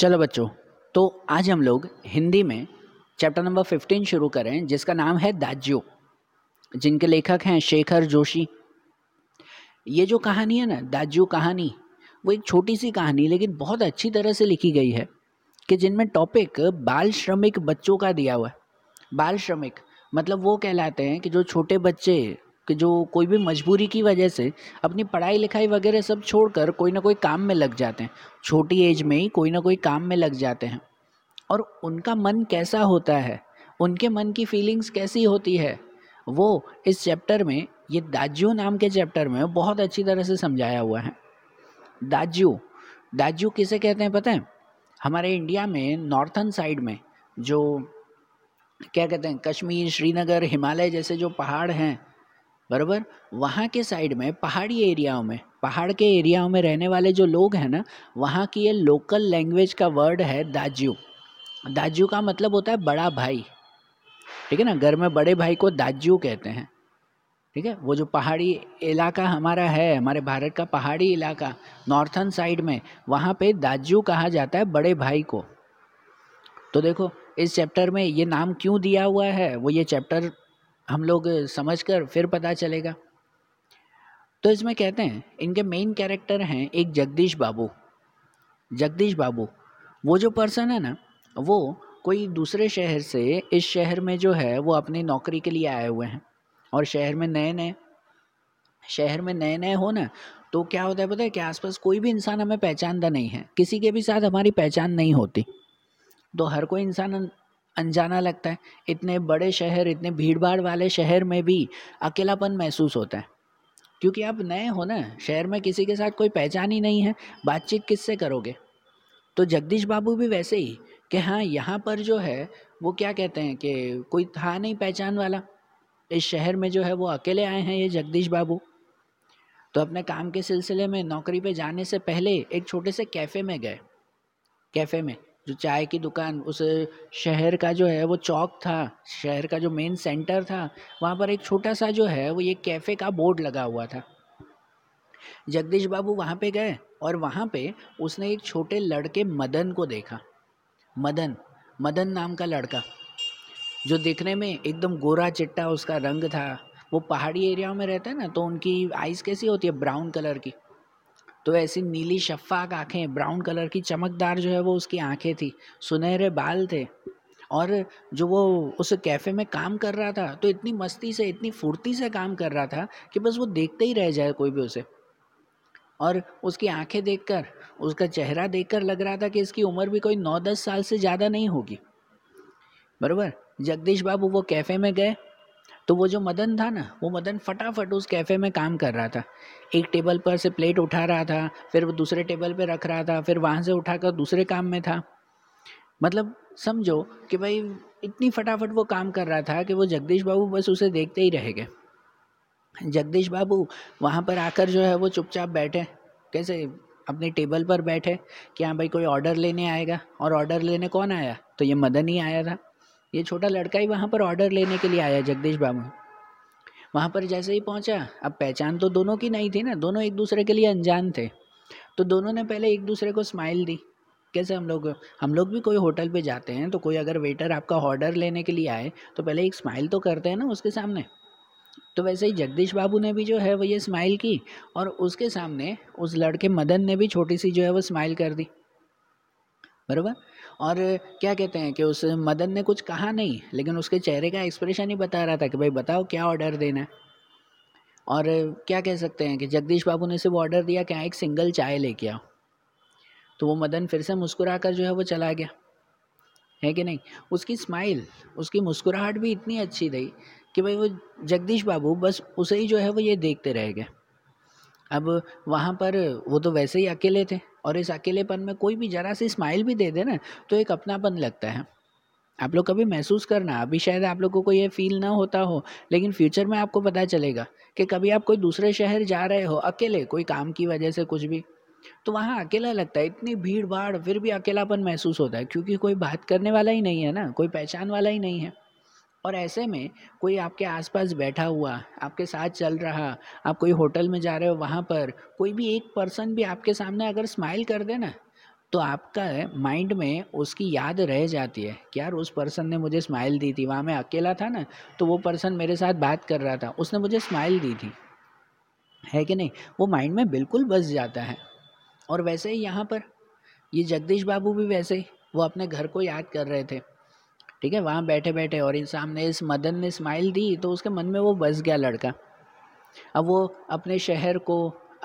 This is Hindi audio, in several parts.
चलो बच्चों तो आज हम लोग हिंदी में चैप्टर नंबर फिफ्टीन शुरू करें जिसका नाम है दाज्यो जिनके लेखक हैं शेखर जोशी ये जो कहानी है ना दाज्यो कहानी वो एक छोटी सी कहानी लेकिन बहुत अच्छी तरह से लिखी गई है कि जिनमें टॉपिक बाल श्रमिक बच्चों का दिया हुआ है बाल श्रमिक मतलब वो कहलाते हैं कि जो छोटे बच्चे कि जो कोई भी मजबूरी की वजह से अपनी पढ़ाई लिखाई वगैरह सब छोड़कर कोई ना कोई काम में लग जाते हैं छोटी एज में ही कोई ना कोई काम में लग जाते हैं और उनका मन कैसा होता है उनके मन की फीलिंग्स कैसी होती है वो इस चैप्टर में ये दाजियो नाम के चैप्टर में बहुत अच्छी तरह से समझाया हुआ है दाजियो दाजियो किसे कहते हैं पता है हमारे इंडिया में नॉर्थन साइड में जो क्या कहते हैं कश्मीर श्रीनगर हिमालय जैसे जो पहाड़ हैं बराबर वहाँ के साइड में पहाड़ी एरियाओं में पहाड़ के एरियाओं में रहने वाले जो लोग हैं ना वहाँ की ये लोकल लैंग्वेज का वर्ड है दाजू दाजू का मतलब होता है बड़ा भाई ठीक है ना घर में बड़े भाई को दाजू कहते हैं ठीक है वो जो पहाड़ी इलाका हमारा है हमारे भारत का पहाड़ी इलाका नॉर्थन साइड में वहाँ पे दाजू कहा जाता है बड़े भाई को तो देखो इस चैप्टर में ये नाम क्यों दिया हुआ है वो ये चैप्टर हम लोग समझ कर फिर पता चलेगा तो इसमें कहते हैं इनके मेन कैरेक्टर हैं एक जगदीश बाबू जगदीश बाबू वो जो पर्सन है ना वो कोई दूसरे शहर से इस शहर में जो है वो अपनी नौकरी के लिए आए हुए हैं और शहर में नए नए शहर में नए नए हो ना तो क्या होता है पता है कि आसपास कोई भी इंसान हमें पहचानता नहीं है किसी के भी साथ हमारी पहचान नहीं होती तो हर कोई इंसान अनजाना लगता है इतने बड़े शहर इतने भीड़ भाड़ वाले शहर में भी अकेलापन महसूस होता है क्योंकि आप नए हो ना शहर में किसी के साथ कोई पहचान ही नहीं है बातचीत किससे करोगे तो जगदीश बाबू भी वैसे ही कि हाँ यहाँ पर जो है वो क्या कहते हैं कि कोई था नहीं पहचान वाला इस शहर में जो है वो अकेले आए हैं ये जगदीश बाबू तो अपने काम के सिलसिले में नौकरी पे जाने से पहले एक छोटे से कैफ़े में गए कैफ़े में जो चाय की दुकान उस शहर का जो है वो चौक था शहर का जो मेन सेंटर था वहाँ पर एक छोटा सा जो है वो ये कैफ़े का बोर्ड लगा हुआ था जगदीश बाबू वहाँ पे गए और वहाँ पे उसने एक छोटे लड़के मदन को देखा मदन मदन नाम का लड़का जो देखने में एकदम गोरा चिट्टा उसका रंग था वो पहाड़ी एरिया में रहता है ना तो उनकी आइज़ कैसी होती है ब्राउन कलर की तो ऐसी नीली शफाक आँखें ब्राउन कलर की चमकदार जो है वो उसकी आँखें थी सुनहरे बाल थे और जो वो उस कैफ़े में काम कर रहा था तो इतनी मस्ती से इतनी फुर्ती से काम कर रहा था कि बस वो देखते ही रह जाए कोई भी उसे और उसकी आंखें देखकर उसका चेहरा देखकर लग रहा था कि इसकी उम्र भी कोई नौ दस साल से ज़्यादा नहीं होगी बरबर जगदीश बाबू वो कैफ़े में गए तो वो जो मदन था ना वो मदन फटाफट उस कैफ़े में काम कर रहा था एक टेबल पर से प्लेट उठा रहा था फिर वो दूसरे टेबल पे रख रहा था फिर वहाँ से उठाकर दूसरे काम में था मतलब समझो कि भाई इतनी फटाफट वो काम कर रहा था कि वो जगदीश बाबू बस उसे देखते ही रह गए जगदीश बाबू वहाँ पर आकर जो है वो चुपचाप बैठे कैसे अपने टेबल पर बैठे कि हाँ भाई कोई ऑर्डर लेने आएगा और ऑर्डर लेने कौन आया तो ये मदन ही आया था ये छोटा लड़का ही वहाँ पर ऑर्डर लेने के लिए आया जगदीश बाबू वहाँ पर जैसे ही पहुँचा अब पहचान तो दोनों की नहीं थी ना दोनों एक दूसरे के लिए अनजान थे तो दोनों ने पहले एक दूसरे को स्माइल दी कैसे हम लोग हम लोग भी कोई होटल पे जाते हैं तो कोई अगर वेटर आपका ऑर्डर लेने के लिए आए तो पहले एक स्माइल तो करते हैं ना उसके सामने तो वैसे ही जगदीश बाबू ने भी जो है वो ये स्माइल की और उसके सामने उस लड़के मदन ने भी छोटी सी जो है वो स्माइल कर दी बरबर और क्या कहते हैं कि उस मदन ने कुछ कहा नहीं लेकिन उसके चेहरे का एक्सप्रेशन ही बता रहा था कि भाई बताओ क्या ऑर्डर देना है और क्या कह सकते हैं कि जगदीश बाबू ने सिर्फ ऑर्डर दिया कि हाँ एक सिंगल चाय लेके आओ तो वो मदन फिर से मुस्कुरा कर जो है वो चला गया है कि नहीं उसकी स्माइल उसकी मुस्कुराहट भी इतनी अच्छी थी कि भाई वो जगदीश बाबू बस उसे ही जो है वो ये देखते रह गए अब वहाँ पर वो तो वैसे ही अकेले थे और इस अकेलेपन में कोई भी ज़रा सी स्माइल भी दे दे ना तो एक अपनापन लगता है आप लोग कभी महसूस करना अभी शायद आप लोगों को ये फील ना होता हो लेकिन फ्यूचर में आपको पता चलेगा कि कभी आप कोई दूसरे शहर जा रहे हो अकेले कोई काम की वजह से कुछ भी तो वहाँ अकेला लगता है इतनी भीड़ भाड़ फिर भी अकेलापन महसूस होता है क्योंकि कोई बात करने वाला ही नहीं है ना कोई पहचान वाला ही नहीं है और ऐसे में कोई आपके आसपास बैठा हुआ आपके साथ चल रहा आप कोई होटल में जा रहे हो वहाँ पर कोई भी एक पर्सन भी आपके सामने अगर स्माइल कर दे ना तो आपका माइंड में उसकी याद रह जाती है कि यार उस पर्सन ने मुझे स्माइल दी थी वहाँ मैं अकेला था ना तो वो पर्सन मेरे साथ बात कर रहा था उसने मुझे स्माइल दी थी है कि नहीं वो माइंड में बिल्कुल बस जाता है और वैसे ही यहाँ पर ये जगदीश बाबू भी वैसे ही वो अपने घर को याद कर रहे थे ठीक है वहाँ बैठे बैठे और इन सामने इस मदन ने स्माइल दी तो उसके मन में वो बस गया लड़का अब वो अपने शहर को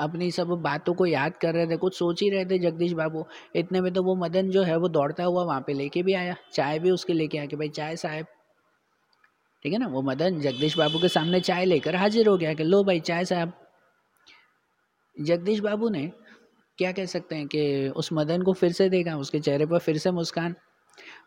अपनी सब बातों को याद कर रहे थे कुछ सोच ही रहे थे जगदीश बाबू इतने में तो वो मदन जो है वो दौड़ता हुआ वहाँ पे लेके भी आया चाय भी उसके लेके आया कि भाई चाय साहब ठीक है ना वो मदन जगदीश बाबू के सामने चाय लेकर हाजिर हो गया कि लो भाई चाय साहब जगदीश बाबू ने क्या कह सकते हैं कि उस मदन को फिर से देखा उसके चेहरे पर फिर से मुस्कान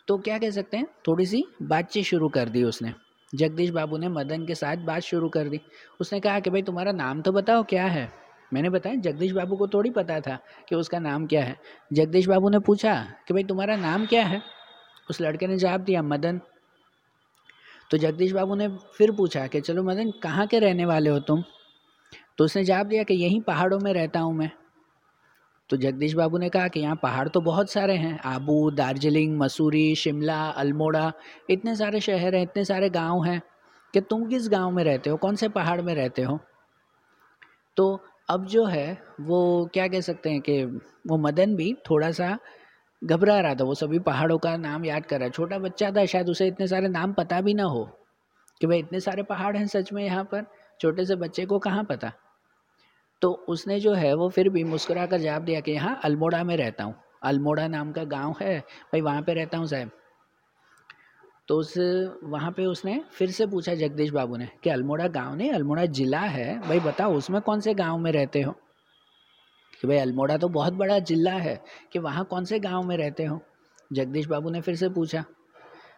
तो क्या कह सकते हैं थोड़ी सी बातचीत शुरू कर दी उसने जगदीश बाबू ने मदन के साथ बात शुरू कर दी उसने कहा कि भाई तुम्हारा नाम तो बताओ क्या है मैंने बताया जगदीश बाबू को थोड़ी पता था कि उसका नाम क्या है जगदीश बाबू ने पूछा कि भाई तुम्हारा नाम क्या है उस लड़के ने जवाब दिया मदन तो जगदीश बाबू ने फिर पूछा कि चलो मदन कहाँ के रहने वाले हो तुम तो उसने जवाब दिया कि यहीं पहाड़ों में रहता हूँ मैं तो जगदीश बाबू ने कहा कि यहाँ पहाड़ तो बहुत सारे हैं आबू दार्जिलिंग मसूरी शिमला अल्मोड़ा इतने सारे शहर हैं इतने सारे गांव हैं कि तुम किस गांव में रहते हो कौन से पहाड़ में रहते हो तो अब जो है वो क्या कह सकते हैं कि वो मदन भी थोड़ा सा घबरा रहा था वो सभी पहाड़ों का नाम याद कर रहा छोटा बच्चा था शायद उसे इतने सारे नाम पता भी ना हो कि भाई इतने सारे पहाड़ हैं सच में यहाँ पर छोटे से बच्चे को कहाँ पता तो उसने जो है वो फिर भी मुस्कुरा कर जवाब दिया कि हाँ अल्मोड़ा में रहता हूँ अल्मोड़ा नाम का गांव है भाई वहाँ पे रहता हूँ साहब तो उस वहाँ पे उसने फिर से पूछा जगदीश बाबू ने कि अल्मोड़ा गांव नहीं अल्मोड़ा ज़िला है भाई बताओ उसमें कौन से गांव में रहते हो कि भाई अल्मोड़ा तो बहुत बड़ा ज़िला है कि वहाँ कौन से गांव में रहते हो जगदीश बाबू ने फिर से पूछा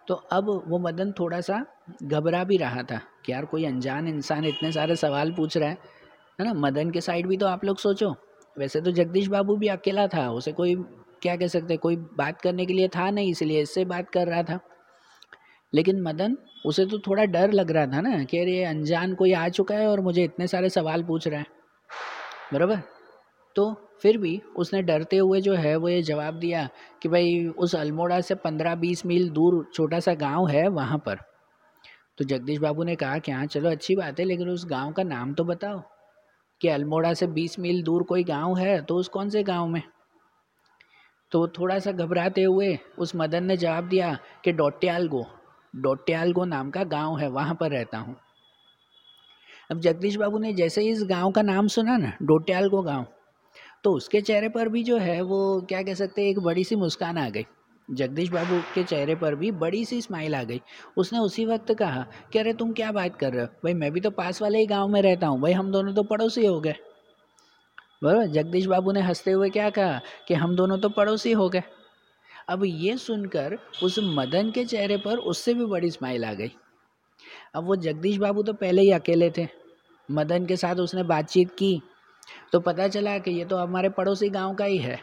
तो अब वो मदन थोड़ा सा घबरा भी रहा था कि यार कोई अनजान इंसान इतने सारे सवाल पूछ रहा है है ना मदन के साइड भी तो आप लोग सोचो वैसे तो जगदीश बाबू भी अकेला था उसे कोई क्या कह सकते कोई बात करने के लिए था नहीं इसलिए इससे बात कर रहा था लेकिन मदन उसे तो थोड़ा डर लग रहा था ना कि अरे अनजान कोई आ चुका है और मुझे इतने सारे सवाल पूछ रहा है बराबर तो फिर भी उसने डरते हुए जो है वो ये जवाब दिया कि भाई उस अल्मोड़ा से पंद्रह बीस मील दूर छोटा सा गांव है वहाँ पर तो जगदीश बाबू ने कहा कि हाँ चलो अच्छी बात है लेकिन उस गांव का नाम तो बताओ कि अल्मोड़ा से बीस मील दूर कोई गांव है तो उस कौन से गांव में तो थोड़ा सा घबराते हुए उस मदन ने जवाब दिया कि डोट्यालगो डोट्यालगो नाम का गांव है वहाँ पर रहता हूँ अब जगदीश बाबू ने जैसे ही इस गांव का नाम सुना ना डोट्यालगो गांव तो उसके चेहरे पर भी जो है वो क्या कह सकते एक बड़ी सी मुस्कान आ गई जगदीश बाबू के चेहरे पर भी बड़ी सी स्माइल आ गई उसने उसी वक्त कहा कि अरे तुम क्या बात कर रहे हो भाई मैं भी तो पास वाले ही गाँव में रहता हूँ भाई हम दोनों तो पड़ोसी हो गए बरबर जगदीश बाबू ने हंसते हुए क्या कहा कि हम दोनों तो पड़ोसी हो गए अब ये सुनकर उस मदन के चेहरे पर उससे भी बड़ी स्माइल आ गई अब वो जगदीश बाबू तो पहले ही अकेले थे मदन के साथ उसने बातचीत की तो पता चला कि ये तो हमारे पड़ोसी गांव का ही है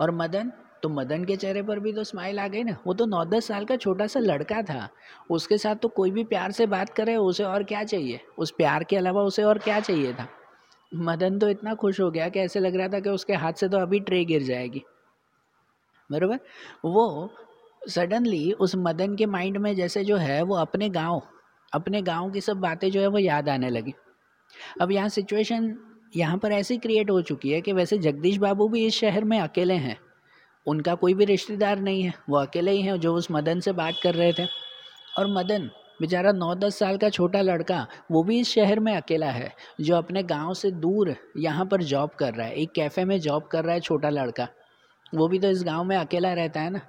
और मदन तो मदन के चेहरे पर भी तो स्माइल आ गई ना वो तो नौ दस साल का छोटा सा लड़का था उसके साथ तो कोई भी प्यार से बात करे उसे और क्या चाहिए उस प्यार के अलावा उसे और क्या चाहिए था मदन तो इतना खुश हो गया कि ऐसे लग रहा था कि उसके हाथ से तो अभी ट्रे गिर जाएगी बरबर वो सडनली उस मदन के माइंड में जैसे जो है वो अपने गांव अपने गांव की सब बातें जो है वो याद आने लगी अब यहाँ सिचुएशन यहाँ पर ऐसी क्रिएट हो चुकी है कि वैसे जगदीश बाबू भी इस शहर में अकेले हैं उनका कोई भी रिश्तेदार नहीं है वो अकेले ही हैं जो उस मदन से बात कर रहे थे और मदन बेचारा नौ दस साल का छोटा लड़का वो भी इस शहर में अकेला है जो अपने गांव से दूर यहाँ पर जॉब कर रहा है एक कैफ़े में जॉब कर रहा है छोटा लड़का वो भी तो इस गांव में अकेला रहता है ना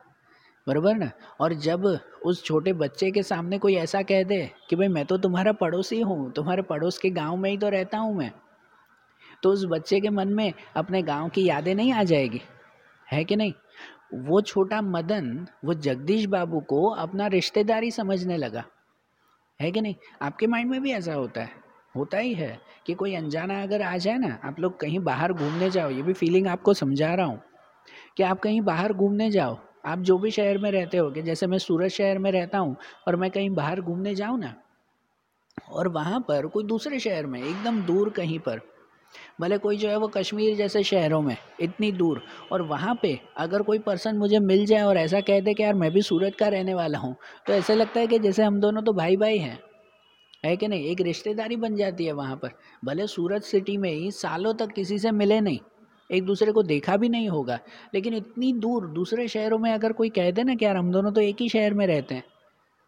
बरबर ना और जब उस छोटे बच्चे के सामने कोई ऐसा कह दे कि भाई मैं तो तुम्हारा पड़ोसी हूँ तुम्हारे पड़ोस के गाँव में ही तो रहता हूँ मैं तो उस बच्चे के मन में अपने गाँव की यादें नहीं आ जाएगी है कि नहीं वो छोटा मदन वो जगदीश बाबू को अपना रिश्तेदारी समझने लगा है कि नहीं आपके माइंड में भी ऐसा होता है होता ही है कि कोई अनजाना अगर आ जाए ना आप लोग कहीं बाहर घूमने जाओ ये भी फीलिंग आपको समझा रहा हूँ कि आप कहीं बाहर घूमने जाओ आप जो भी शहर में रहते हो कि जैसे मैं सूरत शहर में रहता हूँ और मैं कहीं बाहर घूमने जाऊँ ना और वहाँ पर कोई दूसरे शहर में एकदम दूर कहीं पर भले कोई जो है वो कश्मीर जैसे शहरों में इतनी दूर और वहाँ पे अगर कोई पर्सन मुझे मिल जाए और ऐसा कह दे कि यार मैं भी सूरत का रहने वाला हूँ तो ऐसे लगता है कि जैसे हम दोनों तो भाई भाई हैं है कि नहीं एक रिश्तेदारी बन जाती है वहाँ पर भले सूरत सिटी में ही सालों तक किसी से मिले नहीं एक दूसरे को देखा भी नहीं होगा लेकिन इतनी दूर दूसरे शहरों में अगर कोई कह दे ना कि यार हम दोनों तो एक ही शहर में रहते हैं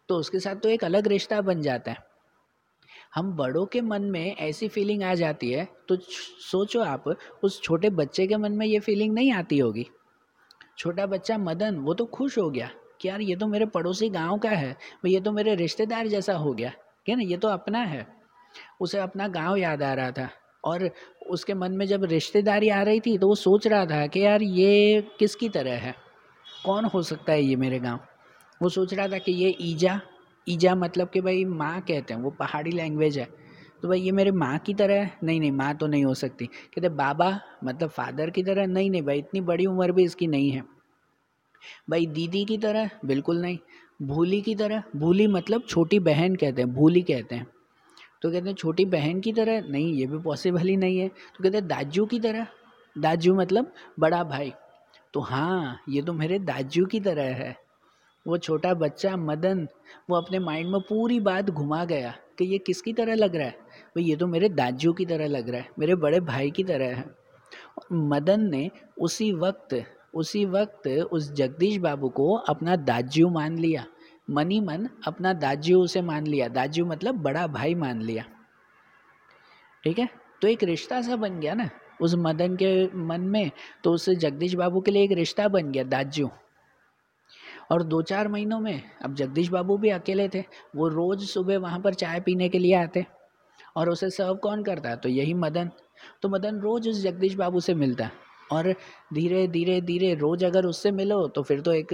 तो उसके साथ तो एक अलग रिश्ता बन जाता है हम बड़ों के मन में ऐसी फीलिंग आ जाती है तो सोचो आप उस छोटे बच्चे के मन में ये फीलिंग नहीं आती होगी छोटा बच्चा मदन वो तो खुश हो गया कि यार ये तो मेरे पड़ोसी गांव का है ये तो मेरे रिश्तेदार जैसा हो गया क्या ना ये तो अपना है उसे अपना गांव याद आ रहा था और उसके मन में जब रिश्तेदारी आ रही थी तो वो सोच रहा था कि यार ये किसकी तरह है कौन हो सकता है ये मेरे गांव वो सोच रहा था कि ये ईजा ईजा मतलब कि भाई माँ कहते हैं वो पहाड़ी लैंग्वेज है तो भाई ये मेरे माँ की तरह है नहीं नहीं माँ तो नहीं हो सकती कहते बाबा मतलब फादर की तरह नहीं नहीं भाई इतनी बड़ी उम्र भी इसकी नहीं है भाई दीदी की तरह बिल्कुल नहीं भूली की तरह भूली मतलब छोटी बहन कहते हैं भूली कहते हैं तो कहते हैं छोटी बहन की तरह नहीं ये भी पॉसिबल ही नहीं है तो कहते हैं दाजू की तरह दाजू मतलब बड़ा भाई तो हाँ ये तो मेरे दाजू की तरह है वो छोटा बच्चा मदन वो अपने माइंड में पूरी बात घुमा गया कि ये किसकी तरह लग रहा है भाई ये तो मेरे दाजू की तरह लग रहा है मेरे बड़े भाई की तरह है मदन ने उसी वक्त उसी वक्त उस जगदीश बाबू को अपना दाजू मान लिया मनी मन अपना दाजू उसे मान लिया दाजू मतलब बड़ा भाई मान लिया ठीक है तो एक रिश्ता सा बन गया ना उस मदन के मन में तो उस जगदीश बाबू के लिए एक रिश्ता बन गया दाजू और दो चार महीनों में अब जगदीश बाबू भी अकेले थे वो रोज़ सुबह वहाँ पर चाय पीने के लिए आते और उसे सर्व कौन करता तो यही मदन तो मदन रोज़ उस जगदीश बाबू से मिलता और धीरे धीरे धीरे रोज़ अगर उससे मिलो तो फिर तो एक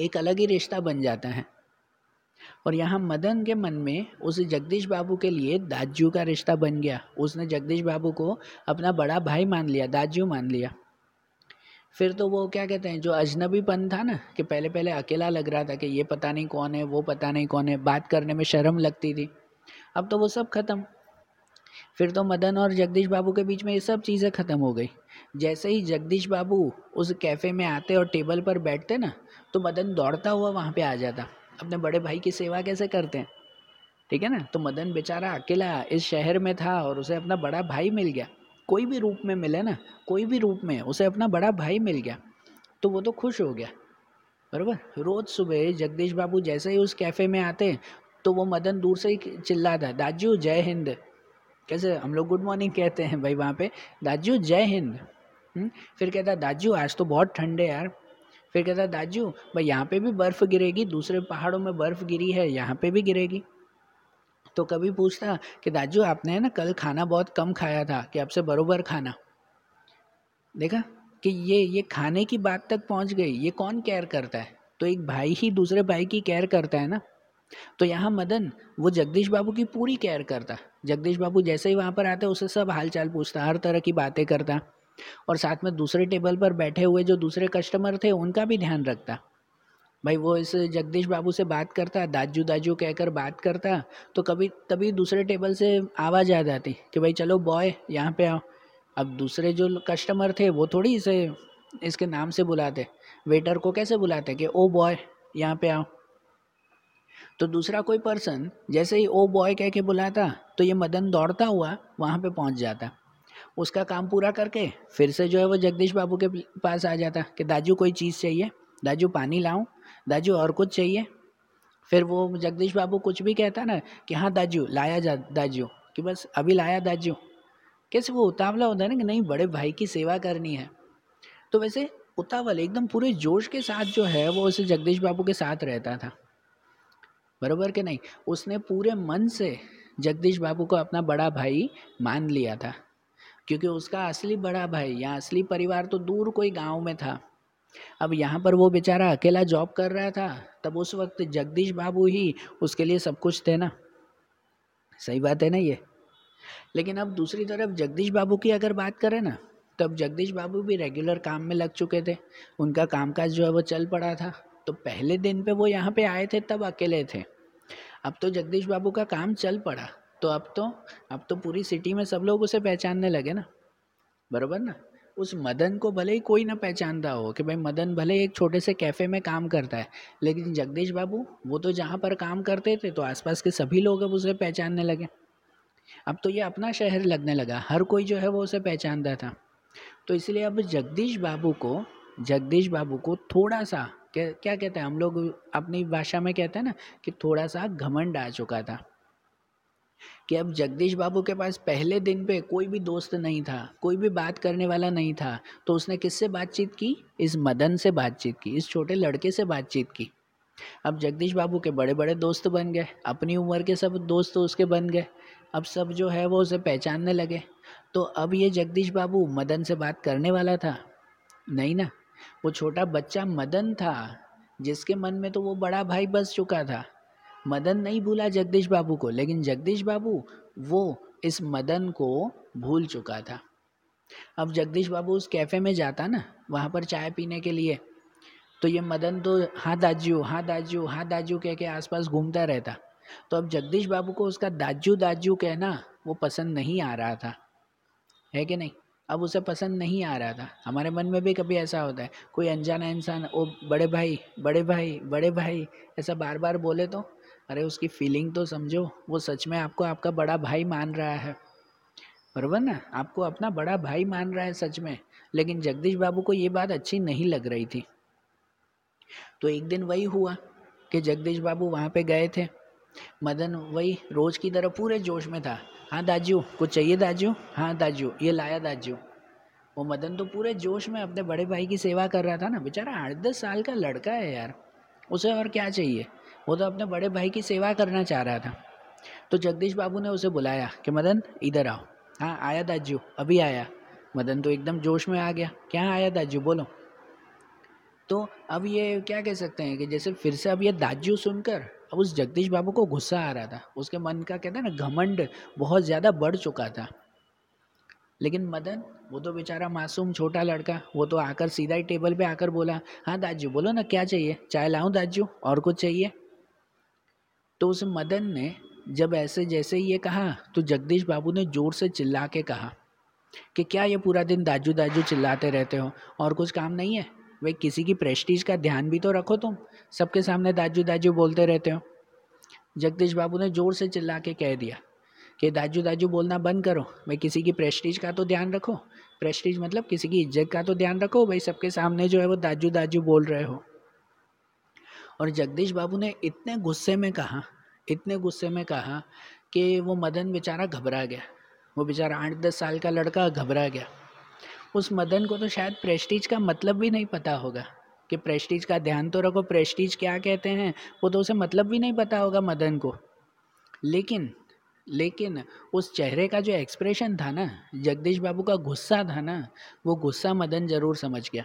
एक अलग ही रिश्ता बन जाता है और यहाँ मदन के मन में उस जगदीश बाबू के लिए दाजू का रिश्ता बन गया उसने जगदीश बाबू को अपना बड़ा भाई मान लिया दाजू मान लिया फिर तो वो क्या कहते हैं जो अजनबीपन था ना कि पहले पहले अकेला लग रहा था कि ये पता नहीं कौन है वो पता नहीं कौन है बात करने में शर्म लगती थी अब तो वो सब ख़त्म फिर तो मदन और जगदीश बाबू के बीच में ये सब चीज़ें ख़त्म हो गई जैसे ही जगदीश बाबू उस कैफ़े में आते और टेबल पर बैठते ना तो मदन दौड़ता हुआ वहाँ पे आ जाता अपने बड़े भाई की सेवा कैसे करते हैं ठीक है ना तो मदन बेचारा अकेला इस शहर में था और उसे अपना बड़ा भाई मिल गया कोई भी रूप में मिले ना कोई भी रूप में उसे अपना बड़ा भाई मिल गया तो वो तो खुश हो गया बरबर रोज़ सुबह जगदीश बाबू जैसे ही उस कैफ़े में आते तो वो मदन दूर से ही चिल्लाता दाजू जय हिंद कैसे हम लोग गुड मॉर्निंग कहते हैं भाई वहाँ पे दाजू जय हिंद हम्म? फिर कहता दाजू आज तो बहुत ठंड है यार फिर कहता दाजू भाई यहाँ पे भी बर्फ़ गिरेगी दूसरे पहाड़ों में बर्फ़ गिरी है यहाँ पे भी गिरेगी तो कभी पूछता कि दाजू आपने ना कल खाना बहुत कम खाया था कि आपसे बरोबर खाना देखा कि ये ये खाने की बात तक पहुंच गई ये कौन केयर करता है तो एक भाई ही दूसरे भाई की केयर करता है ना तो यहाँ मदन वो जगदीश बाबू की पूरी केयर करता जगदीश बाबू जैसे ही वहाँ पर आते उसे सब हालचाल पूछता हर तरह की बातें करता और साथ में दूसरे टेबल पर बैठे हुए जो दूसरे कस्टमर थे उनका भी ध्यान रखता भाई वो इस जगदीश बाबू से बात करता दाजू दाजू कहकर बात करता तो कभी तभी दूसरे टेबल से आवाज़ आ जाती कि भाई चलो बॉय यहाँ पे आओ अब दूसरे जो कस्टमर थे वो थोड़ी इसे इसके नाम से बुलाते वेटर को कैसे बुलाते कि ओ बॉय यहाँ पे आओ तो दूसरा कोई पर्सन जैसे ही ओ बॉय कह के बुलाता तो ये मदन दौड़ता हुआ वहाँ पे पहुँच जाता उसका काम पूरा करके फिर से जो है वो जगदीश बाबू के पास आ जाता कि दाजू कोई चीज़ चाहिए दाजू पानी लाऊं दाजू और कुछ चाहिए फिर वो जगदीश बाबू कुछ भी कहता ना कि हाँ दाजू लाया जा दाजू कि बस अभी लाया दाजू कैसे वो उतावला होता है ना कि नहीं बड़े भाई की सेवा करनी है तो वैसे उतावल एकदम पूरे जोश के साथ जो है वो उसे जगदीश बाबू के साथ रहता था बरोबर के नहीं उसने पूरे मन से जगदीश बाबू को अपना बड़ा भाई मान लिया था क्योंकि उसका असली बड़ा भाई या असली परिवार तो दूर कोई गांव में था अब यहाँ पर वो बेचारा अकेला जॉब कर रहा था तब उस वक्त जगदीश बाबू ही उसके लिए सब कुछ थे ना सही बात है ना ये लेकिन अब दूसरी तरफ जगदीश बाबू की अगर बात करें ना तब जगदीश बाबू भी रेगुलर काम में लग चुके थे उनका कामकाज जो है वो चल पड़ा था तो पहले दिन पे वो यहाँ पे आए थे तब अकेले थे अब तो जगदीश बाबू का काम चल पड़ा तो अब तो अब तो पूरी सिटी में सब लोग उसे पहचानने लगे ना बरबर ना उस मदन को भले ही कोई ना पहचानता हो कि भाई मदन भले ही एक छोटे से कैफ़े में काम करता है लेकिन जगदीश बाबू वो तो जहाँ पर काम करते थे तो आसपास के सभी लोग अब उसे पहचानने लगे अब तो ये अपना शहर लगने लगा हर कोई जो है वो उसे पहचानता था तो इसलिए अब जगदीश बाबू को जगदीश बाबू को थोड़ा सा क्या क्या कहते हैं हम लोग अपनी भाषा में कहते हैं ना कि थोड़ा सा घमंड आ चुका था कि अब जगदीश बाबू के पास पहले दिन पे कोई भी दोस्त नहीं था कोई भी बात करने वाला नहीं था तो उसने किससे बातचीत की इस मदन से बातचीत की इस छोटे लड़के से बातचीत की अब जगदीश बाबू के बड़े बड़े दोस्त बन गए अपनी उम्र के सब दोस्त उसके बन गए अब सब जो है वो उसे पहचानने लगे तो अब ये जगदीश बाबू मदन से बात करने वाला था नहीं ना वो छोटा बच्चा मदन था जिसके मन में तो वो बड़ा भाई बस चुका था मदन नहीं भूला जगदीश बाबू को लेकिन जगदीश बाबू वो इस मदन को भूल चुका था अब जगदीश बाबू उस कैफ़े में जाता ना वहाँ पर चाय पीने के लिए तो ये मदन तो हाँ दाजू हाँ दाजू हाँ दाजू कह के आसपास घूमता रहता तो अब जगदीश बाबू को उसका दाजू दाजू कहना वो पसंद नहीं आ रहा था है कि नहीं अब उसे पसंद नहीं आ रहा था हमारे मन में भी कभी ऐसा होता है कोई अनजाना इंसान ओ बड़े भाई बड़े भाई बड़े भाई ऐसा बार बार बोले तो अरे उसकी फीलिंग तो समझो वो सच में आपको आपका बड़ा भाई मान रहा है बरबर ना आपको अपना बड़ा भाई मान रहा है सच में लेकिन जगदीश बाबू को ये बात अच्छी नहीं लग रही थी तो एक दिन वही हुआ कि जगदीश बाबू वहाँ पे गए थे मदन वही रोज़ की तरह पूरे जोश में था हाँ दाजू कुछ चाहिए दाजू हाँ दाजू ये लाया दाजू वो मदन तो पूरे जोश में अपने बड़े भाई की सेवा कर रहा था ना बेचारा आठ दस साल का लड़का है यार उसे और क्या चाहिए वो तो अपने बड़े भाई की सेवा करना चाह रहा था तो जगदीश बाबू ने उसे बुलाया कि मदन इधर आओ हाँ आया दाजू अभी आया मदन तो एकदम जोश में आ गया क्या आया दाजू बोलो तो अब ये क्या कह सकते हैं कि जैसे फिर से अब ये दाजू सुनकर अब उस जगदीश बाबू को गुस्सा आ रहा था उसके मन का कहते हैं ना घमंड बहुत ज़्यादा बढ़ चुका था लेकिन मदन वो तो बेचारा मासूम छोटा लड़का वो तो आकर सीधा ही टेबल पे आकर बोला हाँ दाजू बोलो ना क्या चाहिए चाय लाऊं दाजू और कुछ चाहिए तो उस मदन ने जब ऐसे जैसे ही ये कहा तो जगदीश बाबू ने ज़ोर से चिल्ला के कहा कि क्या ये पूरा दिन दाजू दाजू चिल्लाते रहते हो और कुछ काम नहीं है भाई किसी की प्रेस्टीज का ध्यान भी तो रखो तुम सबके सामने दाजू दाजू बोलते रहते हो जगदीश बाबू ने ज़ोर से चिल्ला के कह दिया कि दाजू दाजू बोलना बंद करो भाई किसी की प्रेस्टीज का तो ध्यान रखो प्रेस्टीज मतलब किसी की इज्जत का तो ध्यान रखो भाई सबके सामने जो है वो दाजू दाजू बोल रहे हो और जगदीश बाबू ने इतने गुस्से में कहा इतने गुस्से में कहा कि वो मदन बेचारा घबरा गया वो बेचारा आठ दस साल का लड़का घबरा गया उस मदन को तो शायद प्रेस्टीज का मतलब भी नहीं पता होगा कि प्रेस्टीज का ध्यान तो रखो प्रेस्टीज क्या कहते हैं वो तो उसे मतलब भी नहीं पता होगा मदन को लेकिन लेकिन उस चेहरे का जो एक्सप्रेशन था ना जगदीश बाबू का गुस्सा था ना वो गुस्सा मदन ज़रूर समझ गया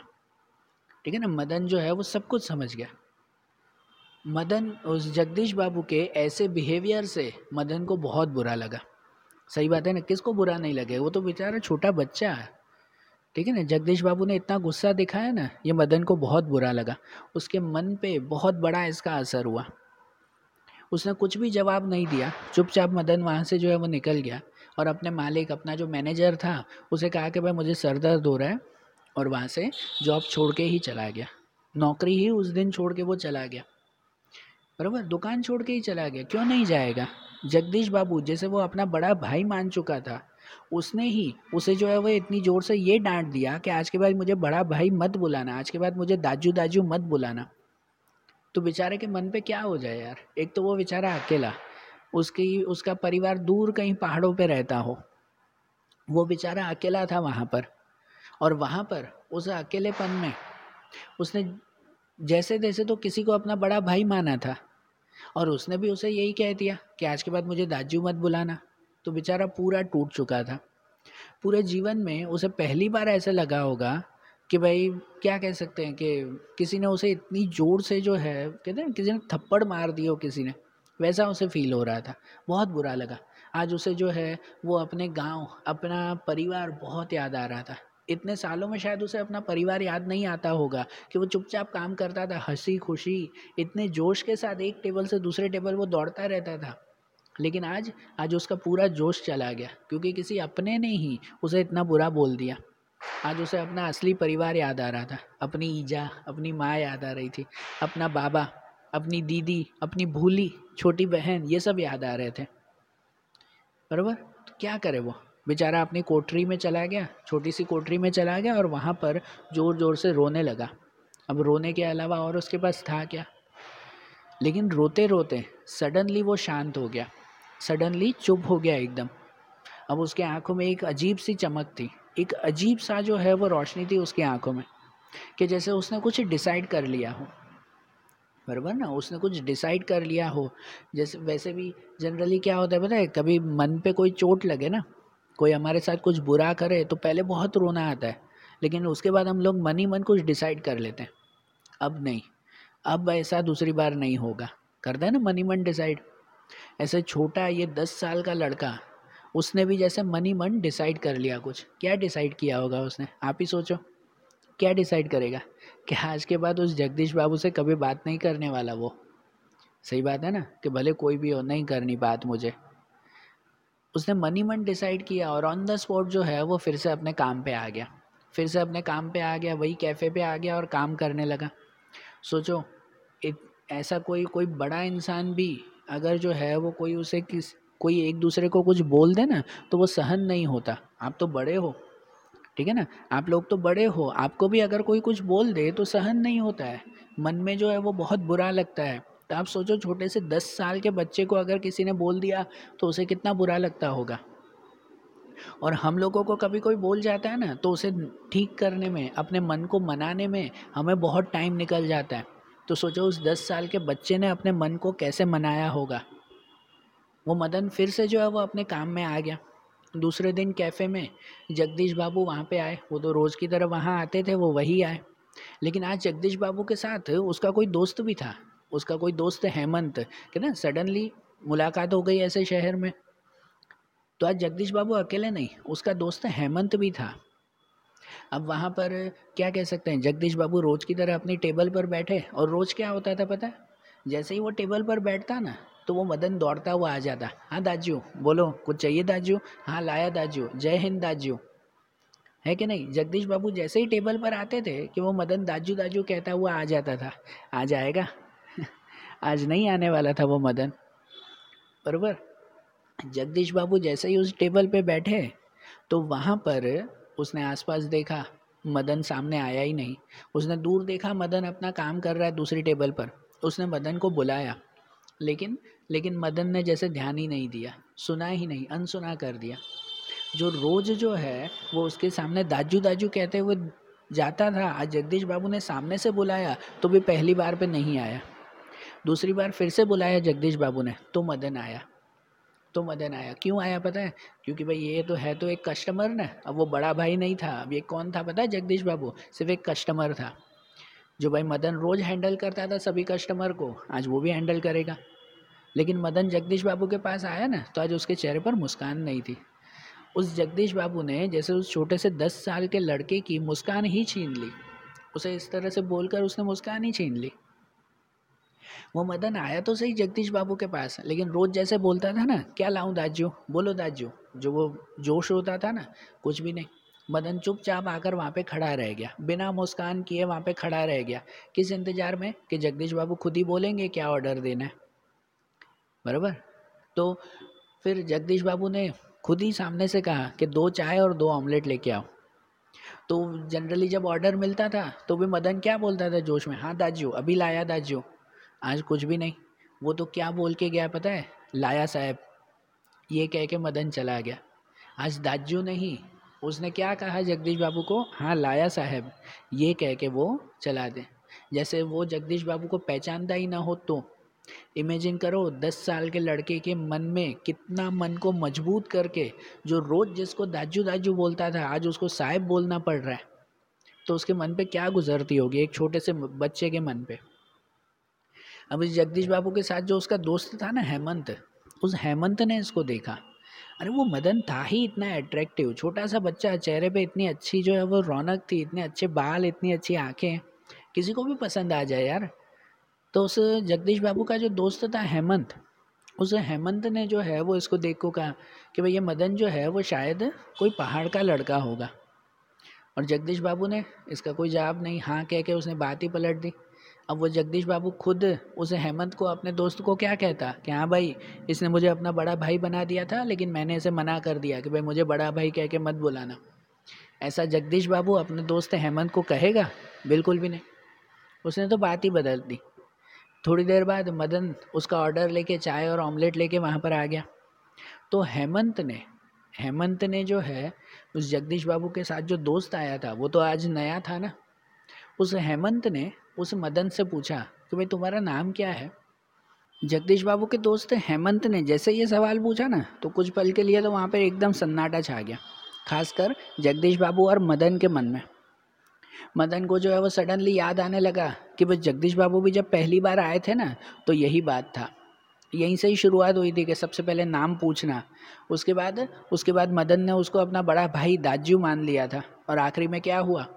ठीक है ना मदन जो है वो सब कुछ समझ गया मदन उस जगदीश बाबू के ऐसे बिहेवियर से मदन को बहुत बुरा लगा सही बात है ना किसको बुरा नहीं लगे वो तो बेचारा छोटा बच्चा है ठीक है ना जगदीश बाबू ने इतना गुस्सा दिखाया ना ये मदन को बहुत बुरा लगा उसके मन पे बहुत बड़ा इसका असर हुआ उसने कुछ भी जवाब नहीं दिया चुपचाप मदन वहाँ से जो है वो निकल गया और अपने मालिक अपना जो मैनेजर था उसे कहा कि भाई मुझे सर दर्द हो रहा है और वहाँ से जॉब छोड़ के ही चला गया नौकरी ही उस दिन छोड़ के वो चला गया बराबर दुकान छोड़ के ही चला गया क्यों नहीं जाएगा जगदीश बाबू जैसे वो अपना बड़ा भाई मान चुका था उसने ही उसे जो है वो इतनी ज़ोर से ये डांट दिया कि आज के बाद मुझे बड़ा भाई मत बुलाना आज के बाद मुझे दाजू दाजू मत बुलाना तो बेचारे के मन पे क्या हो जाए यार एक तो वो बेचारा अकेला उसकी उसका परिवार दूर कहीं पहाड़ों पे रहता हो वो बेचारा अकेला था वहाँ पर और वहाँ पर उस अकेलेपन में उसने जैसे तैसे तो किसी को अपना बड़ा भाई माना था और उसने भी उसे यही कह दिया कि आज के बाद मुझे दाजू मत बुलाना तो बेचारा पूरा टूट चुका था पूरे जीवन में उसे पहली बार ऐसा लगा होगा कि भाई क्या कह सकते हैं कि किसी ने उसे इतनी ज़ोर से जो है कहते हैं किसी ने थप्पड़ मार दिया हो किसी ने वैसा उसे फील हो रहा था बहुत बुरा लगा आज उसे जो है वो अपने गांव अपना परिवार बहुत याद आ रहा था इतने सालों में शायद उसे अपना परिवार याद नहीं आता होगा कि वो चुपचाप काम करता था हंसी खुशी इतने जोश के साथ एक टेबल से दूसरे टेबल वो दौड़ता रहता था लेकिन आज आज उसका पूरा जोश चला गया क्योंकि किसी अपने ने ही उसे इतना बुरा बोल दिया आज उसे अपना असली परिवार याद आ रहा था अपनी ईजा अपनी माँ याद आ रही थी अपना बाबा अपनी दीदी अपनी भूली छोटी बहन ये सब याद आ रहे थे बरबर तो क्या करे वो बेचारा अपनी कोठरी में चला गया छोटी सी कोठरी में चला गया और वहाँ पर ज़ोर ज़ोर से रोने लगा अब रोने के अलावा और उसके पास था क्या लेकिन रोते रोते सडनली वो शांत हो गया सडनली चुप हो गया एकदम अब उसके आँखों में एक अजीब सी चमक थी एक अजीब सा जो है वो रोशनी थी उसकी आँखों में कि जैसे उसने कुछ डिसाइड कर लिया हो बरबर ना उसने कुछ डिसाइड कर लिया हो जैसे वैसे भी जनरली क्या होता है पता है कभी मन पे कोई चोट लगे ना कोई हमारे साथ कुछ बुरा करे तो पहले बहुत रोना आता है लेकिन उसके बाद हम लोग मन ही मन कुछ डिसाइड कर लेते हैं अब नहीं अब ऐसा दूसरी बार नहीं होगा करता है ना मनी मन डिसाइड ऐसे छोटा ये दस साल का लड़का उसने भी जैसे मनी मन डिसाइड कर लिया कुछ क्या डिसाइड किया होगा उसने आप ही सोचो क्या डिसाइड करेगा कि आज के बाद उस जगदीश बाबू से कभी बात नहीं करने वाला वो सही बात है ना कि भले कोई भी हो नहीं करनी बात मुझे उसने मन ही मन डिसाइड किया और ऑन द स्पॉट जो है वो फिर से अपने काम पे आ गया फिर से अपने काम पे आ गया वही कैफ़े पे आ गया और काम करने लगा सोचो एक ऐसा कोई कोई बड़ा इंसान भी अगर जो है वो कोई उसे किस कोई एक दूसरे को कुछ बोल दे ना तो वो सहन नहीं होता आप तो बड़े हो ठीक है ना आप लोग तो बड़े हो आपको भी अगर कोई कुछ बोल दे तो सहन नहीं होता है मन में जो है वो बहुत बुरा लगता है तो आप सोचो छोटे से दस साल के बच्चे को अगर किसी ने बोल दिया तो उसे कितना बुरा लगता होगा और हम लोगों को कभी कोई बोल जाता है ना तो उसे ठीक करने में अपने मन को मनाने में हमें बहुत टाइम निकल जाता है तो सोचो उस दस साल के बच्चे ने अपने मन को कैसे मनाया होगा वो मदन फिर से जो है वो अपने काम में आ गया दूसरे दिन कैफ़े में जगदीश बाबू वहाँ पे आए वो तो रोज़ की तरह वहाँ आते थे वो वही आए लेकिन आज जगदीश बाबू के साथ उसका कोई दोस्त भी था उसका कोई दोस्त है हेमंत कि ना सडनली मुलाकात हो गई ऐसे शहर में तो आज जगदीश बाबू अकेले नहीं उसका दोस्त हेमंत भी था अब वहाँ पर क्या कह सकते हैं जगदीश बाबू रोज़ की तरह अपनी टेबल पर बैठे और रोज़ क्या होता था पता जैसे ही वो टेबल पर बैठता ना तो वो मदन दौड़ता हुआ आ जाता हाँ दाजू बोलो कुछ चाहिए दाजू हाँ लाया दाजू जय हिंद दाजू है कि नहीं जगदीश बाबू जैसे ही टेबल पर आते थे कि वो मदन दाजू दाजू कहता हुआ आ जाता था आ जाएगा आज नहीं आने वाला था वो मदन बरबर जगदीश बाबू जैसे ही उस टेबल पे बैठे तो वहाँ पर उसने आसपास देखा मदन सामने आया ही नहीं उसने दूर देखा मदन अपना काम कर रहा है दूसरी टेबल पर उसने मदन को बुलाया लेकिन लेकिन मदन ने जैसे ध्यान ही नहीं दिया सुना ही नहीं अनसुना कर दिया जो रोज़ जो है वो उसके सामने दाजू दाजू कहते हुए जाता था आज जगदीश बाबू ने सामने से बुलाया तो भी पहली बार पे नहीं आया दूसरी बार फिर से बुलाया जगदीश बाबू ने तो मदन आया तो मदन आया क्यों आया पता है क्योंकि भाई ये तो है तो एक कस्टमर ना अब वो बड़ा भाई नहीं था अब ये कौन था पता है जगदीश बाबू सिर्फ एक कस्टमर था जो भाई मदन रोज़ हैंडल करता था सभी कस्टमर को आज वो भी हैंडल करेगा लेकिन मदन जगदीश बाबू के पास आया ना तो आज उसके चेहरे पर मुस्कान नहीं थी उस जगदीश बाबू ने जैसे उस छोटे से दस साल के लड़के की मुस्कान ही छीन ली उसे इस तरह से बोलकर उसने मुस्कान ही छीन ली वो मदन आया तो सही जगदीश बाबू के पास लेकिन रोज़ जैसे बोलता था ना क्या लाऊं दाजू बोलो दाजू जो वो जोश होता था ना कुछ भी नहीं मदन चुपचाप आकर वहाँ पे खड़ा रह गया बिना मुस्कान किए वहाँ पे खड़ा रह गया किस इंतज़ार में कि जगदीश बाबू खुद ही बोलेंगे क्या ऑर्डर देना है बराबर तो फिर जगदीश बाबू ने खुद ही सामने से कहा कि दो चाय और दो ऑमलेट लेके आओ तो जनरली जब ऑर्डर मिलता था तो भी मदन क्या बोलता था जोश में हाँ दाजू अभी लाया दाजू आज कुछ भी नहीं वो तो क्या बोल के गया पता है लाया साहब ये कह के मदन चला गया आज दाजू नहीं उसने क्या कहा जगदीश बाबू को हाँ लाया साहब ये कह के वो चला दे जैसे वो जगदीश बाबू को पहचानता ही ना हो तो इमेजिन करो दस साल के लड़के के मन में कितना मन को मजबूत करके जो रोज़ जिसको दाजू दाजू बोलता था आज उसको साहेब बोलना पड़ रहा है तो उसके मन पे क्या गुजरती होगी एक छोटे से बच्चे के मन पे अब इस जगदीश बाबू के साथ जो उसका दोस्त था ना हेमंत उस हेमंत ने इसको देखा अरे वो मदन था ही इतना एट्रैक्टिव छोटा सा बच्चा चेहरे पे इतनी अच्छी जो है वो रौनक थी इतने अच्छे बाल इतनी अच्छी आँखें किसी को भी पसंद आ जाए यार तो उस जगदीश बाबू का जो दोस्त था हेमंत उस हेमंत ने जो है वो इसको देख को कहा कि भाई ये मदन जो है वो शायद कोई पहाड़ का लड़का होगा और जगदीश बाबू ने इसका कोई जवाब नहीं हाँ कह के उसने बात ही पलट दी अब वो जगदीश बाबू खुद उस हेमंत को अपने दोस्त को क्या कहता कि हाँ भाई इसने मुझे अपना बड़ा भाई बना दिया था लेकिन मैंने इसे मना कर दिया कि भाई मुझे बड़ा भाई कह के मत बुलाना ऐसा जगदीश बाबू अपने दोस्त हेमंत को कहेगा बिल्कुल भी नहीं उसने तो बात ही बदल दी थोड़ी देर बाद मदन उसका ऑर्डर लेके चाय और ऑमलेट लेके वहाँ पर आ गया तो हेमंत ने हेमंत ने जो है उस जगदीश बाबू के साथ जो दोस्त आया था वो तो आज नया था ना उस हेमंत ने उस मदन से पूछा कि भाई तुम्हारा नाम क्या है जगदीश बाबू के दोस्त हेमंत ने जैसे ये सवाल पूछा ना तो कुछ पल के लिए तो वहाँ पर एकदम सन्नाटा छा गया खासकर जगदीश बाबू और मदन के मन में मदन को जो है वो सडनली याद आने लगा कि बस जगदीश बाबू भी जब पहली बार आए थे ना तो यही बात था यहीं से ही शुरुआत हुई थी कि सबसे पहले नाम पूछना उसके बाद उसके बाद मदन ने उसको अपना बड़ा भाई दाजू मान लिया था और आखिरी में क्या हुआ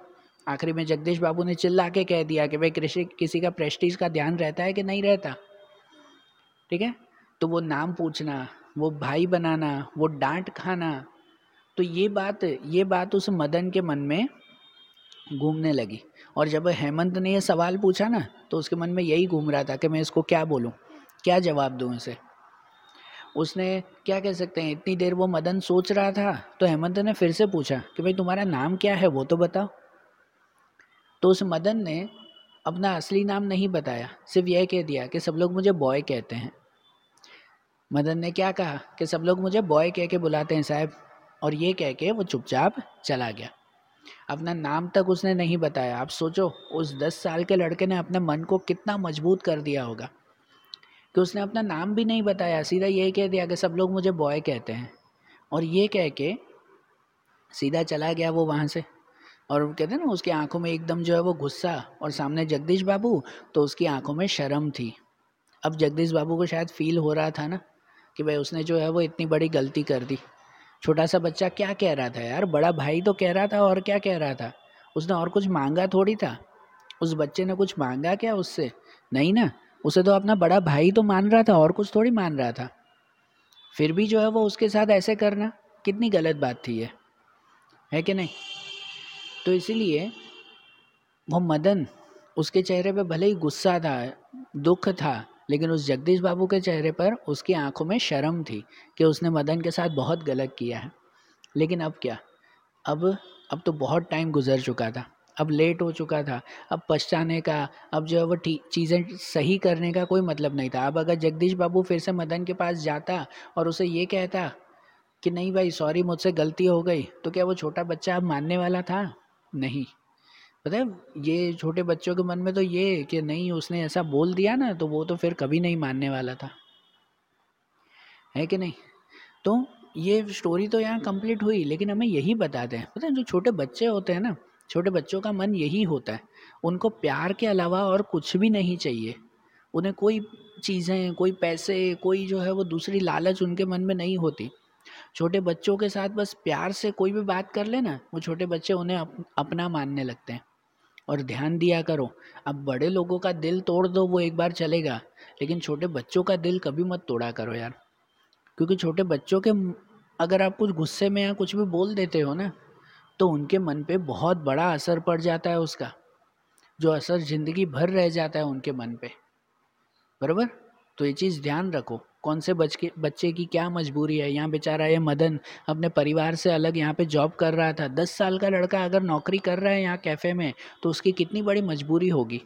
आखिरी में जगदीश बाबू ने चिल्ला के कह दिया कि भाई कृषि किसी का प्रेस्टीज का ध्यान रहता है कि नहीं रहता ठीक है तो वो नाम पूछना वो भाई बनाना वो डांट खाना तो ये बात ये बात उस मदन के मन में घूमने लगी और जब हेमंत ने ये सवाल पूछा ना तो उसके मन में यही घूम रहा था कि मैं इसको क्या बोलूँ क्या जवाब दूँ इसे उसने क्या कह सकते हैं इतनी देर वो मदन सोच रहा था तो हेमंत ने फिर से पूछा कि भाई तुम्हारा नाम क्या है वो तो बताओ तो उस मदन ने अपना असली नाम नहीं बताया सिर्फ यह कह दिया कि सब लोग मुझे बॉय कहते हैं मदन ने क्या कहा कि सब लोग मुझे बॉय कह के बुलाते हैं साहब और ये कह के वो चुपचाप चला गया अपना नाम तक उसने नहीं बताया आप सोचो उस दस साल के लड़के ने अपने मन को कितना मजबूत कर दिया होगा कि उसने अपना नाम भी नहीं बताया सीधा ये कह दिया कि सब लोग मुझे बॉय कहते हैं और ये कह के सीधा चला गया वो वहाँ से और वो कहते हैं ना उसकी आंखों में एकदम जो है वो गुस्सा और सामने जगदीश बाबू तो उसकी आंखों में शर्म थी अब जगदीश बाबू को शायद फील हो रहा था ना कि भाई उसने जो है वो इतनी बड़ी गलती कर दी छोटा सा बच्चा क्या कह रहा था यार बड़ा भाई तो कह रहा था और क्या कह रहा था उसने और कुछ मांगा थोड़ी था उस बच्चे ने कुछ मांगा क्या उससे नहीं ना उसे तो अपना बड़ा भाई तो मान रहा था और कुछ थोड़ी मान रहा था फिर भी जो है वो उसके साथ ऐसे करना कितनी गलत बात थी ये है कि नहीं तो इसीलिए वो मदन उसके चेहरे पे भले ही गुस्सा था दुख था लेकिन उस जगदीश बाबू के चेहरे पर उसकी आंखों में शर्म थी कि उसने मदन के साथ बहुत गलत किया है लेकिन अब क्या अब अब तो बहुत टाइम गुजर चुका था अब लेट हो चुका था अब पछताने का अब जो है वो चीज़ें सही करने का कोई मतलब नहीं था अब अगर जगदीश बाबू फिर से मदन के पास जाता और उसे ये कहता कि नहीं भाई सॉरी मुझसे गलती हो गई तो क्या वो छोटा बच्चा अब मानने वाला था नहीं पता है ये छोटे बच्चों के मन में तो ये कि नहीं उसने ऐसा बोल दिया ना तो वो तो फिर कभी नहीं मानने वाला था है कि नहीं तो ये स्टोरी तो यहाँ कंप्लीट हुई लेकिन हमें यही बताते हैं पता है जो छोटे बच्चे होते हैं ना छोटे बच्चों का मन यही होता है उनको प्यार के अलावा और कुछ भी नहीं चाहिए उन्हें कोई चीज़ें कोई पैसे कोई जो है वो दूसरी लालच उनके मन में नहीं होती छोटे बच्चों के साथ बस प्यार से कोई भी बात कर लेना वो छोटे बच्चे उन्हें अप, अपना मानने लगते हैं और ध्यान दिया करो अब बड़े लोगों का दिल तोड़ दो वो एक बार चलेगा लेकिन छोटे बच्चों का दिल कभी मत तोड़ा करो यार क्योंकि छोटे बच्चों के अगर आप कुछ गुस्से में या कुछ भी बोल देते हो ना तो उनके मन पे बहुत बड़ा असर पड़ जाता है उसका जो असर ज़िंदगी भर रह जाता है उनके मन पे बराबर तो ये चीज़ ध्यान रखो कौन से बच्चे बच्चे की क्या मजबूरी है यहाँ बेचारा ये मदन अपने परिवार से अलग यहाँ पे जॉब कर रहा था दस साल का लड़का अगर नौकरी कर रहा है यहाँ कैफ़े में तो उसकी कितनी बड़ी मजबूरी होगी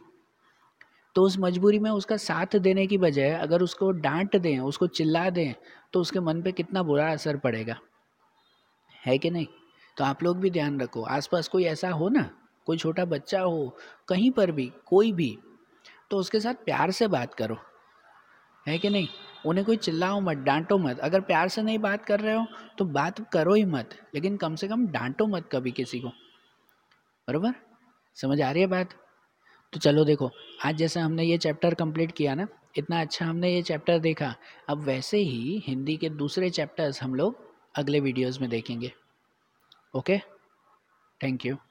तो उस मजबूरी में उसका साथ देने की बजाय अगर उसको डांट दें उसको चिल्ला दें तो उसके मन पे कितना बुरा असर पड़ेगा है कि नहीं तो आप लोग भी ध्यान रखो आसपास कोई ऐसा हो ना कोई छोटा बच्चा हो कहीं पर भी कोई भी तो उसके साथ प्यार से बात करो है कि नहीं उन्हें कोई चिल्लाओ मत डांटो मत अगर प्यार से नहीं बात कर रहे हो तो बात करो ही मत लेकिन कम से कम डांटो मत कभी किसी को बरबर समझ आ रही है बात तो चलो देखो आज जैसा हमने ये चैप्टर कंप्लीट किया ना इतना अच्छा हमने ये चैप्टर देखा अब वैसे ही हिंदी के दूसरे चैप्टर्स हम लोग अगले वीडियोस में देखेंगे ओके थैंक यू